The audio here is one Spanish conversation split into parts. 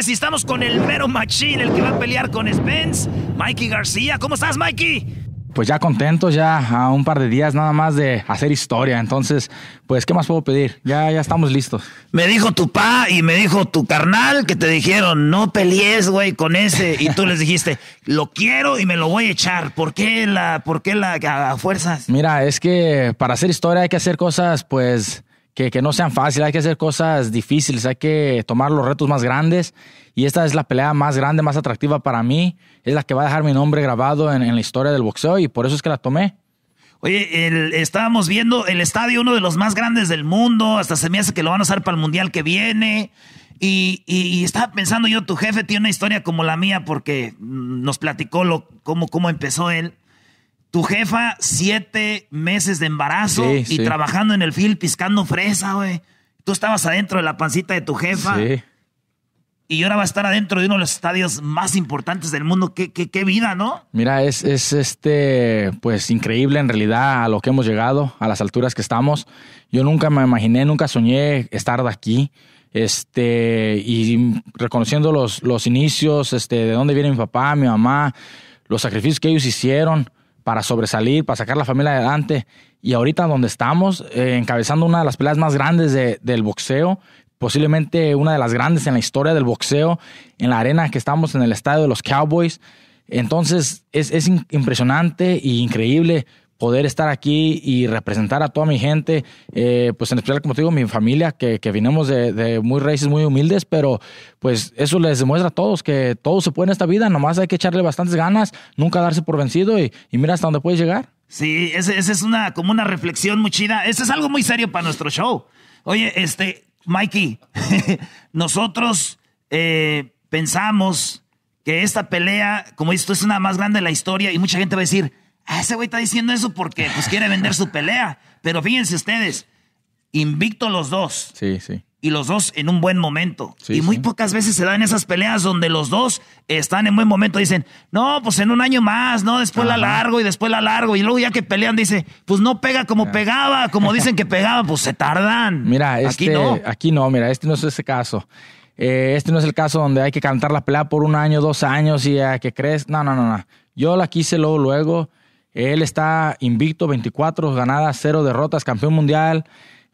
Si estamos con el mero machín, el que va a pelear con Spence, Mikey García. ¿Cómo estás, Mikey? Pues ya contento, ya a un par de días nada más de hacer historia. Entonces, pues, ¿qué más puedo pedir? Ya, ya estamos listos. Me dijo tu pa y me dijo tu carnal que te dijeron, no pelees, güey, con ese. Y tú les dijiste, lo quiero y me lo voy a echar. ¿Por qué la, por la fuerzas? Mira, es que para hacer historia hay que hacer cosas, pues, que, no sean fáciles, hay que hacer cosas difíciles, hay que tomar los retos más grandes. Y esta es la pelea más grande, más atractiva para mí. Es la que va a dejar mi nombre grabado en, la historia del boxeo y por eso es que la tomé. Oye, estábamos viendo el estadio, uno de los más grandes del mundo, hasta se me hace que lo van a usar para el mundial que viene. Y, estaba pensando yo, tu jefe tiene una historia como la mía porque nos platicó lo, cómo, cómo empezó él. Tu jefa, siete meses de embarazo y trabajando en el field piscando fresa, güey. Tú estabas adentro de la pancita de tu jefa. Sí. Y ahora va a estar adentro de uno de los estadios más importantes del mundo. Qué, qué, vida, ¿no? Mira, es, este, pues increíble en realidad a lo que hemos llegado, a las alturas que estamos. Yo nunca me imaginé, nunca soñé estar de aquí. Este, y reconociendo los, los inicios, este, de dónde viene mi papá, mi mamá, los sacrificios que ellos hicieron para sobresalir, para sacar la familia adelante. Y ahorita donde estamos, eh, encabezando una de las peleas más grandes del boxeo, posiblemente una de las grandes en la historia del boxeo, en la arena que estamos en el estadio de los Cowboys. Entonces es impresionante e increíble poder estar aquí y representar a toda mi gente, eh, pues en especial, como te digo, mi familia, que, que vinimos de, muy raíces muy humildes, pero pues eso les demuestra a todos que todo se puede en esta vida, nomás hay que echarle bastantes ganas, nunca darse por vencido y, mira hasta dónde puedes llegar. Sí, esa es una, como una reflexión muy chida, eso es algo muy serio para nuestro show. Oye, este, Mikey, nosotros eh, pensamos que esta pelea, como esto es una más grande de la historia y mucha gente va a decir, Ah, ese güey está diciendo eso porque pues, quiere vender su pelea. Pero fíjense ustedes, invicto los dos. Sí, sí. Y los dos en un buen momento. y muy pocas veces se dan esas peleas donde los dos están en buen momento. Dicen, no, pues en un año más, no, después la largo y después la largo. Y luego ya que pelean, dice, pues no pega como pegaba, como dicen que pegaba, pues se tardan. Mira, aquí este, no. mira, este no es ese caso. Eh, este no es el caso donde hay que cantar la pelea por un año, dos años y ya que crees. No, no, no, no. Yo la quise luego, luego él está invicto, 24 ganadas, 0 derrotas, campeón mundial,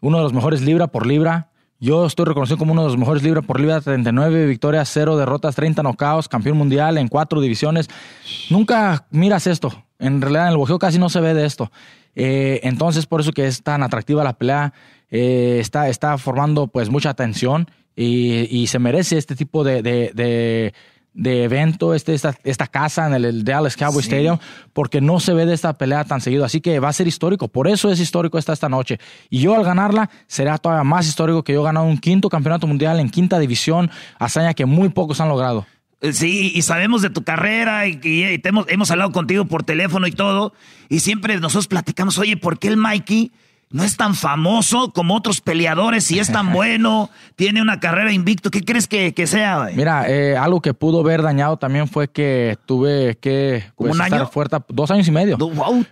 uno de los mejores libra por libra. Yo estoy reconocido como uno de los mejores libra por libra, 39 victorias, 0 derrotas, 30 nocaos, campeón mundial en cuatro divisiones. Nunca miras esto. En realidad en el bojeo casi no se ve de esto. Eh, entonces por eso que es tan atractiva la pelea. Eh, está, está formando pues mucha atención y, se merece este tipo de de evento, este, esta, casa en el, de Dallas Cowboy Stadium, porque no se ve de esta pelea tan seguido. Así que va a ser histórico. Por eso es histórico esta, esta noche. Y yo al ganarla será todavía más histórico que yo ganado un quinto campeonato mundial en quinta división, hazaña que muy pocos han logrado. Eh, sí, y sabemos de tu carrera y, hemos, hemos hablado contigo por teléfono y todo. Y siempre nosotros platicamos, oye, ¿por qué el Mikey? no es tan famoso como otros peleadores y es tan bueno, tiene una carrera invicto. ¿Qué crees que, sea, Mira, eh, algo que pudo ver dañado también fue que tuve que pues, estar fuerte dos años y medio.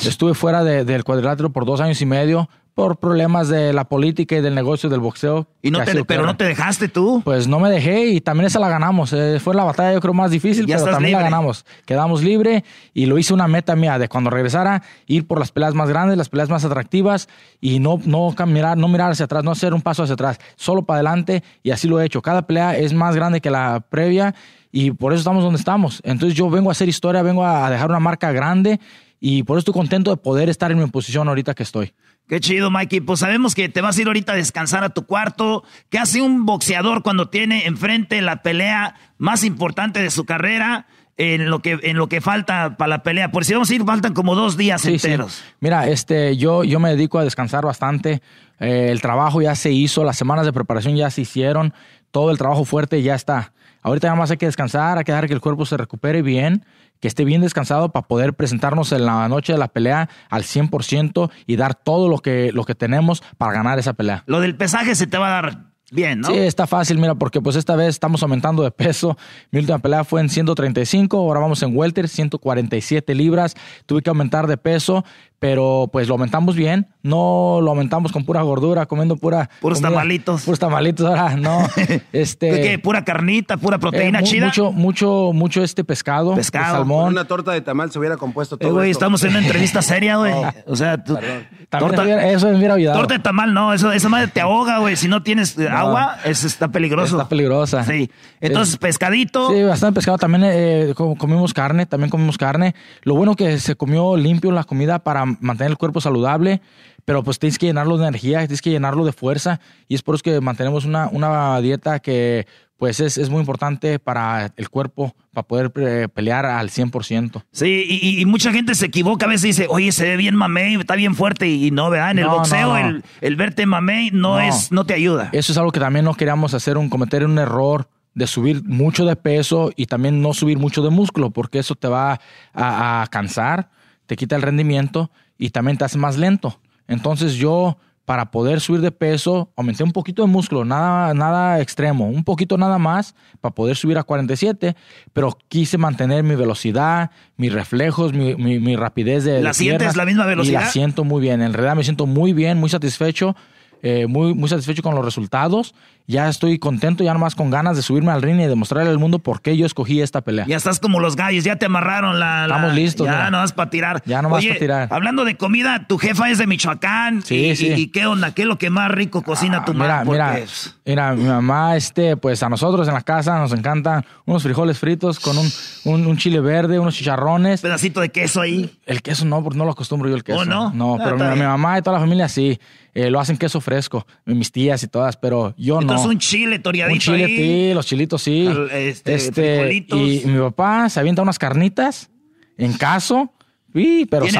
Estuve fuera del cuadrilátero por dos años y medio por problemas de la política y del negocio del boxeo. Y pero no te dejaste tú. Pues no me dejé y también esa la ganamos. Eh, fue la batalla yo creo más difícil, pero también la ganamos. Quedamos libre y lo hice una meta mía de cuando regresara ir por las peleas más grandes, las peleas más atractivas y no, no no mirar hacia atrás, no hacer un paso hacia atrás, solo para adelante y así lo he hecho. Cada pelea es más grande que la previa y por eso estamos donde estamos. Entonces yo vengo a hacer historia, vengo a dejar una marca grande y por eso estoy contento de poder estar en mi posición ahorita que estoy. Qué chido, Mikey. Pues sabemos que te vas a ir ahorita a descansar a tu cuarto. ¿Qué hace un boxeador cuando tiene enfrente la pelea más importante de su carrera? en lo que, en lo que falta para la pelea. Por si vamos a ir, faltan como dos días enteros. Mira, este, yo, yo me dedico a descansar bastante. Eh, el trabajo ya se hizo, las semanas de preparación ya se hicieron, todo el trabajo fuerte ya está. Ahorita nada más hay que descansar, hay que dejar que el cuerpo se recupere bien, que esté bien descansado para poder presentarnos en la noche de la pelea al 100% y dar todo lo que, lo que tenemos para ganar esa pelea. Lo del pesaje se te va a dar Bien, ¿no? Sí, está fácil, mira, porque pues esta vez estamos aumentando de peso. Mi última pelea fue en 135, ahora vamos en welter, 147 libras. Tuve que aumentar de peso, pero pues lo aumentamos bien. No lo aumentamos con pura gordura, comiendo pura... Puros tamalitos. Puros tamalitos, ahora no. este, ¿Qué? ¿Pura carnita, pura eh, proteína chida? Mucho, mucho, mucho este pescado. Pescado. Salmón. una torta de tamal se hubiera compuesto todo eh, güey, estamos en una entrevista seria, güey. o sea, torta, eso me hubiera ayudado. Torta de tamal, no, eso, esa madre te ahoga, güey, si no tienes agua es, está peligrosa. Está peligrosa. Sí. Eh, Entonces, pescadito. Sí, bastante pescado. También eh, comimos carne, también comimos carne. Lo bueno que se comió limpio la comida para mantener el cuerpo saludable, pero pues tienes que llenarlo de energía, tienes que llenarlo de fuerza. Y es por eso que mantenemos una, una dieta que pues es, muy importante para el cuerpo, para poder eh, pelear al 100%. Sí, y, mucha gente se equivoca, a veces dice, oye, se ve bien mamey, está bien fuerte, y, no, ¿verdad? En el boxeo, El, verte mamey no, Es, no te ayuda. Eso es algo que también no queríamos hacer, un, cometer un error de subir mucho de peso y también no subir mucho de músculo, porque eso te va a, a cansar, te quita el rendimiento y también te hace más lento. Entonces yo para poder subir de peso, aumenté un poquito de músculo, nada, nada extremo, un poquito nada más para poder subir a 47, pero quise mantener mi velocidad, mis reflejos, mi, mi, rapidez de... ¿La sientes la misma velocidad? la siento muy bien, en realidad me siento muy bien, muy satisfecho eh, muy, muy satisfecho con los resultados. Ya estoy contento, ya nomás con ganas de subirme al ring y demostrarle al mundo por qué yo escogí esta pelea. Ya estás como los gallos, ya te amarraron la. Estamos listos. Ya no vas para tirar. Ya no vas para tirar. Hablando de comida, tu jefa es de Michoacán. Sí, sí. Y, qué onda? ¿Qué es lo que más rico cocina ah, tu mamá? Mira, mira, mira, mi mamá, este, pues a nosotros en la casa nos encantan unos frijoles fritos con un chile verde, unos chicharrones. Pedacito de queso ahí. El queso no, no lo acostumbro yo el queso. no? Ah, pero mi, mamá y toda la familia sí. Eh, lo hacen queso fresco, mis tías y todas, pero yo Entonces, no. un chile toreadito Un chile, sí, los chilitos sí. Este, este y mi papá se avienta unas carnitas en caso. Sí, pero ¿Tiene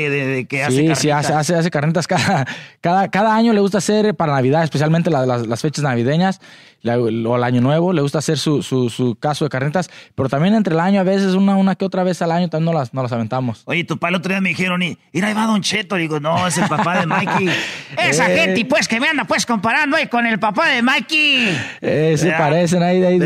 de, que sí, hace carnitas. sí, hace, hace, carnitas cada, cada, año le gusta hacer para Navidad, especialmente las fechas navideñas o el año nuevo, le gusta hacer su, su, caso de carretas, pero también entre el año, a veces una, una que otra vez al año también no las, no las aventamos. Oye, tu padre, el otro día me dijeron, y ahí va Don Cheto, digo, no, es el papá de Mikey. Esa eh. gente, pues, que me anda pues comparando ahí con el papá de Mikey. Eh, sí, parecen ahí, de ahí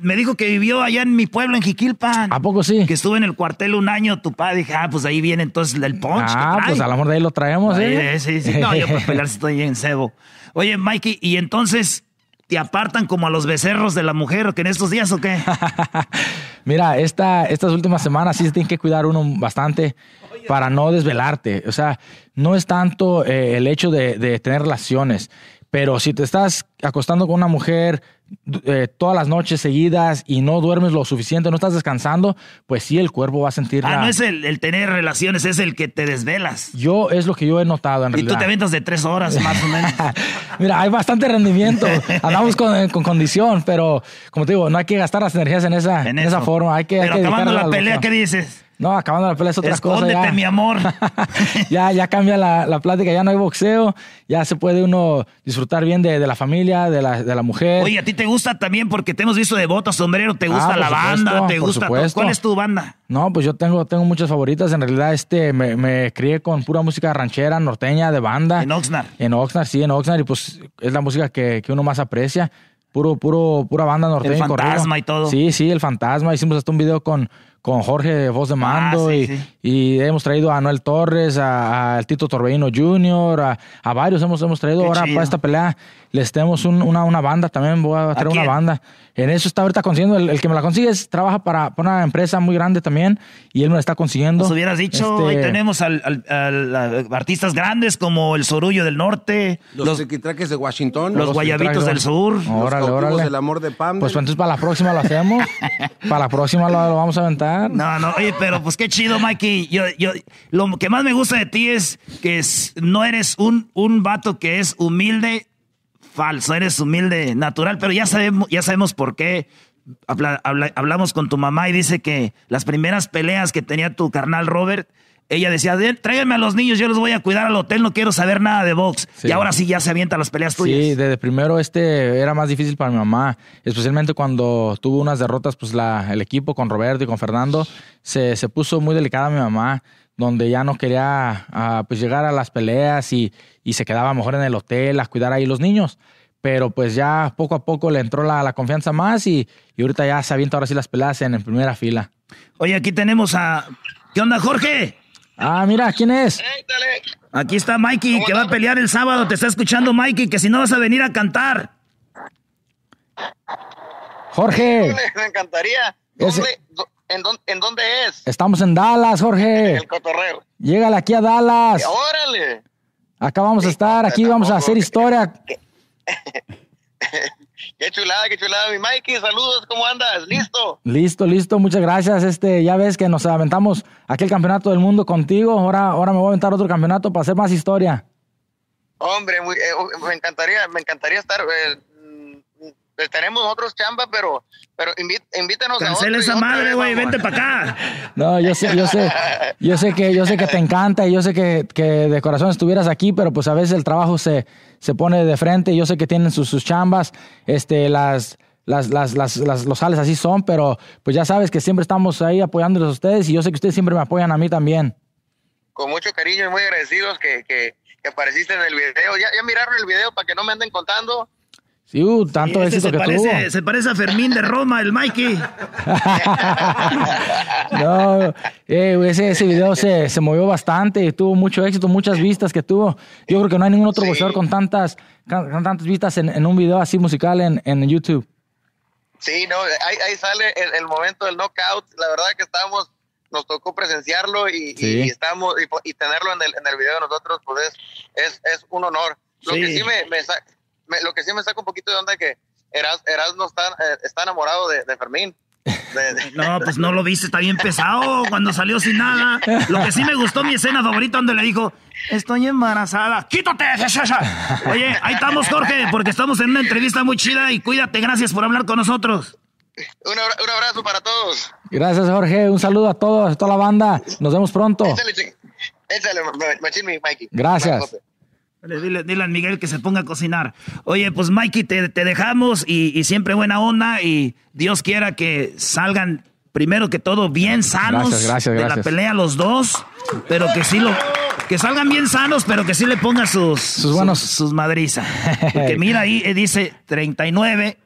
me, dijo que vivió allá en mi pueblo, en Jiquilpan. ¿A poco sí? Que estuve en el cuartel un año, tu padre, dije, ah, pues ahí viene entonces el punch. Ah, pues a lo mejor de ahí lo traemos, ¿eh? Sí, sí, sí. No, yo para pues, pelar estoy en cebo. Oye, Mikey, y entonces te apartan como a los becerros de la mujer que en estos días o qué? Mira, esta, estas últimas semanas sí se tienen que cuidar uno bastante para no desvelarte. O sea, no es tanto eh, el hecho de, tener relaciones. Pero si te estás acostando con una mujer eh, todas las noches seguidas y no duermes lo suficiente, no estás descansando, pues sí, el cuerpo va a sentir. Ah, no es el, tener relaciones, es el que te desvelas. Yo es lo que yo he notado en realidad. Y tú te ventas de tres horas más o menos. Mira, hay bastante rendimiento. Andamos con, eh, con, condición, pero como te digo, no hay que gastar las energías en esa, esa forma. Hay que, pero la pelea, ¿qué dices? No, acabando la pelea es otra cosa. Ya. mi amor. ya, ya cambia la, la, plática, ya no hay boxeo, ya se puede uno disfrutar bien de, de la familia, de la, de la, mujer. Oye, a ti te gusta también porque te hemos visto de botas, sombrero, te gusta ah, la banda, te gusta. ¿Cuál es tu banda? No, pues yo tengo, tengo muchas favoritas. En realidad, este me, me crié con pura música ranchera, norteña, de banda. En Oxnard. En Oxnard, sí, en Oxnard. Y pues es la música que, que uno más aprecia puro, puro, pura banda norteña. El fantasma y todo. Sí, sí, el fantasma. Hicimos hasta un video con, con Jorge Voz de ah, Mando y, hemos traído a Noel Torres, a, Tito Torbellino Jr., a, varios hemos, hemos traído ahora para esta pelea. Les tenemos una, una, banda también, voy a traer una banda. En eso está ahorita consiguiendo, el, que me la consigue es, trabaja para, una empresa muy grande también y él me la está consiguiendo. Nos hubieras dicho, este, tenemos al, artistas grandes como el Sorullo del Norte. Los, sequitraques de Washington. Los, Guayabitos del Sur. los órale. del Amor de Pam. Pues, pues, entonces para la próxima lo hacemos, para la próxima lo vamos a aventar. No, no, oye, pero pues qué chido, Mikey. Yo, lo que más me gusta de ti es que no eres un, un vato que es humilde, falso, eres humilde, natural, pero ya sabemos, ya sabemos por qué. hablamos con tu mamá y dice que las primeras peleas que tenía tu carnal Robert ella decía, tráiganme a los niños, yo los voy a cuidar al hotel, no quiero saber nada de box. Y ahora sí ya se avienta las peleas tuyas. Sí, desde primero este era más difícil para mi mamá, especialmente cuando tuvo unas derrotas, pues la, el equipo con Roberto y con Fernando, se, puso muy delicada mi mamá, donde ya no quería ah, pues, llegar a las peleas y, se quedaba mejor en el hotel a cuidar ahí los niños pero pues ya poco a poco le entró la, confianza más y, ahorita ya se avienta ahora sí las peleas en, primera fila. Oye, aquí tenemos a... ¿Qué onda, Jorge? Ah, mira, ¿quién es? Aquí está Mikey, que va a pelear el sábado. Te está escuchando Mikey, que si no vas a venir a cantar. Jorge. Me encantaría. en, dónde, es? Estamos en Dallas, Jorge. el cotorreo. aquí a Dallas. ¡Órale! Acá vamos a estar, aquí vamos a hacer historia. Qué chulada, qué chulada, mi Mikey. Saludos, ¿cómo andas? ¿Listo? Listo, listo. Muchas gracias. Este, ya ves que nos aventamos aquí el campeonato del mundo contigo. Ahora, ahora me voy a aventar otro campeonato para hacer más historia. Hombre, eh, me encantaría, me encantaría estar. Eh, pues tenemos otros chambas, pero, pero a invítenos a esa madre, güey, vente para acá. No, yo sé, yo sé, yo sé que, yo sé que te encanta y yo sé que, de corazón estuvieras aquí, pero pues a veces el trabajo se, se pone de frente. Yo sé que tienen sus, chambas, este, las, las, las, las, los sales así son, pero pues ya sabes que siempre estamos ahí apoyándoles a ustedes y yo sé que ustedes siempre me apoyan a mí también. Con mucho cariño y muy agradecidos que, que, apareciste en el video. Ya, ya miraron el video para que no me anden contando. Sí, uh, tanto éxito se que parece, tuvo. Se parece a Fermín de Roma, el Mikey. no, eh, ese, ese, video se, movió bastante, tuvo mucho éxito, muchas vistas que tuvo. Yo creo que no hay ningún otro sí. con tantas, con tantas vistas en, un video así musical en, YouTube. Sí, no, ahí, sale el, momento del knockout. La verdad que estábamos, nos tocó presenciarlo y, estamos, y, tenerlo en el, en el video de nosotros, pues es, un honor. Lo que sí me, me lo que sí me saca un poquito de onda es que Eras, Eras no está, eh, enamorado de, Fermín. no, pues no lo viste, está bien pesado cuando salió sin nada. Lo que sí me gustó mi escena favorita donde le dijo, estoy embarazada, quítate, Oye, ahí estamos, Jorge, porque estamos en una entrevista muy chida y cuídate, gracias por hablar con nosotros. Un, abrazo para todos. Gracias, Jorge, un saludo a todos, a toda la banda. Nos vemos pronto. Échale, échale, Mikey. Gracias. Dile, a Miguel que se ponga a cocinar. Oye, pues Mikey, te, dejamos y, siempre buena onda y Dios quiera que salgan primero que todo bien sanos de la pelea los dos, pero que sí lo que salgan bien sanos, pero que sí le pongan sus sus buenos sus, madrizas. Porque mira ahí eh, dice 39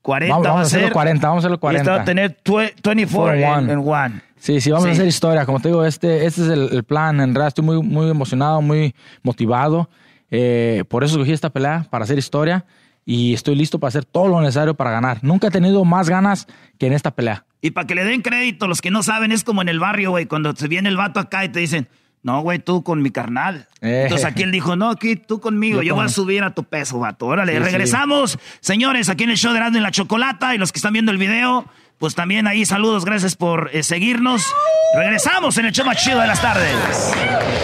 40 vamos, va a hacerlo 40, vamos a hacer 40. Y este va a tener 24 en one. Sí, sí, vamos a hacer historia. Como te digo, este, este es el, plan. En realidad estoy muy, muy emocionado, muy motivado. Eh, por eso escogí esta pelea, para hacer historia. Y estoy listo para hacer todo lo necesario para ganar. Nunca he tenido más ganas que en esta pelea. Y para que le den crédito, los que no saben, es como en el barrio, güey, cuando se viene el vato acá y te dicen, no, güey, tú con mi carnal. Eh. Entonces aquí él dijo, no, aquí tú conmigo, yo, voy a subir a tu peso, vato. Órale, regresamos. Señores, aquí en el show de Rando en la Chocolata y los que están viendo el video, pues también ahí saludos, gracias por eh, seguirnos. Regresamos en el show más chido de las tardes.